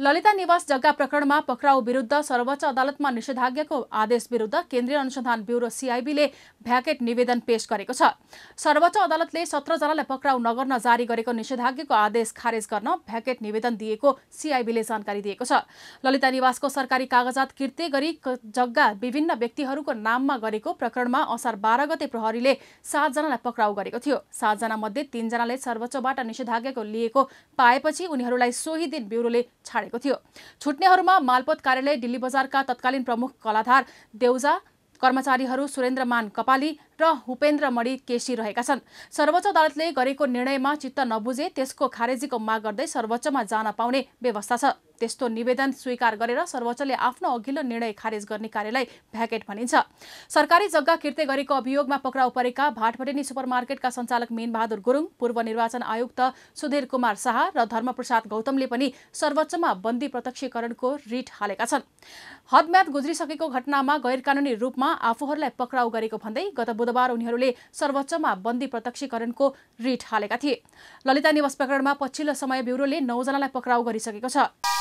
ललिता निवास जग्गा प्रकरणमा पक्राउ विरुद्ध सर्वोच्च अदालतमा निषेधाज्ञाको आदेश विरुद्ध केन्द्रीय अनुसन्धान ब्युरो सिआइबीले भ्याकेट निवेदन पेश गरेको छ सर्वोच्च अदालतले सत्रजनालाई पक्राउ नगर्न जारी गरेको निषेधाज्ञाको आदेश खारेज गर्न भ्याकेट निवेदन दिएको सिआइबीले जानकारी दिएको छ ललिता निवासको सरकारी कागजात किर्ते गरी जग्गा विभिन्न व्यक्तिहरूको नाममा गरेको प्रकरणमा असार बाह्र गते प्रहरीले सातजनालाई पक्राउ गरेको थियो सातजना मध्ये तीनजनाले सर्वोच्चबाट निषेधाज्ञाको लिएको पाएपछि उनीहरूलाई सोही दिन ब्युरोले छाडे गरेको थियो छुट्नेहरूमा मालपोत कार्यालय दिल्ली बजारका तत्कालीन प्रमुख कलाधार देउजा कर्मचारीहरू सुरेन्द्रमान कपाली र हुपेन्द्र मणि केसी रहेका छन् सर्वोच्च अदालतले गरेको निर्णयमा चित्त नबुझे त्यसको खारेजीको माग गर्दै सर्वोच्चमा जान पाउने व्यवस्था छ त्यस्तो निवेदन स्वीकार गरेर सर्वोच्चले आफ्नो अघिल्लो निर्णय खारेज गर्ने कार्यलाई भ्याकेट भनिन्छ सरकारी जग्गा किर्ते गरेको अभियोगमा पक्राउ परेका भाटभटेनी सुपरमार्केटका सञ्चालक मेनबहादुर गुरुङ पूर्व निर्वाचन आयुक्त सुधीर कुमार शाह र धर्मप्रसाद गौतमले पनि सर्वोच्चमा बन्दी प्रत्यक्षीकरणको रिट हालेका छन् हदम्याद गुज्रिसकेको घटनामा गैरकानूनी रूपमा आफूहरूलाई पक्राउ गरेको भन्दै गत बुधबार उनीहरूले सर्वोच्चमा बन्दी प्रत्यक्षीकरणको रिट हालेका थिए ललिता निवास प्रकरणमा पछिल्लो समय ब्युरोले नौजनालाई पक्राउ गरिसकेको छ